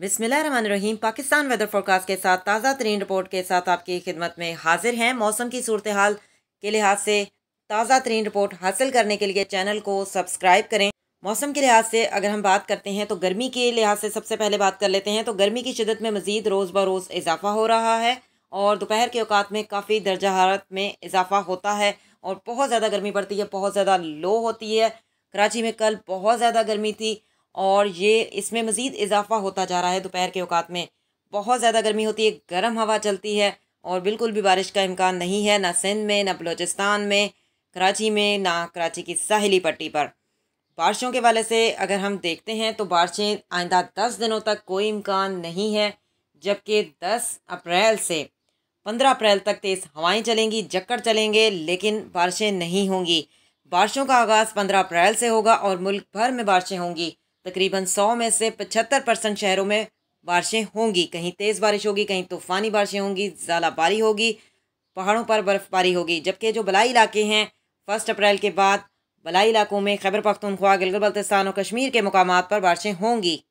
बिसमीम Pakistan weather forecast के साथ ताज़ा तरीन रिपोर्ट के साथ आपकी खिदमत में हाजिर हैं मौसम की सूरत हाल के लिहाज से ताज़ा तरीन रिपोर्ट हासिल करने के लिए चैनल को सब्सक्राइब करें मौसम के लिहाज से अगर हम बात करते हैं तो गर्मी के लिहाज से सबसे पहले बात कर लेते हैं तो गर्मी की शिदत में मज़ीद रोज़ बरोज़ इजाफा हो रहा है और दोपहर के अवात में काफ़ी दर्जा हारत में इजाफा होता है और बहुत ज़्यादा गर्मी पड़ती है बहुत ज़्यादा लो होती है कराची में कल बहुत ज़्यादा गर्मी थी और ये इसमें मज़ीद इजाफा होता जा रहा है दोपहर के अवात में बहुत ज़्यादा गर्मी होती है गर्म हवा चलती है और बिल्कुल भी बारिश का इम्कान नहीं है ना सिंध में ना बलोचिस्तान में कराची में ना कराची की साहली पट्टी पर बारिशों के वाले से अगर हम देखते हैं तो बारिशें आइंदा दस दिनों तक कोई इम्कान नहीं है जबकि दस अप्रैल से पंद्रह अप्रैल तक तेज़ हवाएँ चलेंगी जक्कड़ चलेंगे लेकिन बारिशें नहीं होंगी बारिशों का आगाज़ पंद्रह अप्रैल से होगा और मुल्क भर में बारिशें होंगी तकरीबन सौ में से पचहत्तर परसेंट शहरों में बारिशें होंगी कहीं तेज़ बारिश होगी कहीं तूफ़ानी बारिशें होंगी बारी होगी पहाड़ों पर बर्फ़बारी होगी जबकि जो बलाई इलाके हैं फर्स्ट अप्रैल के बाद बलाई इलाकों में खैबर पख्तनख्वा गिलगित बल्तिस्तान और कश्मीर के मकाम पर बारिशें होंगी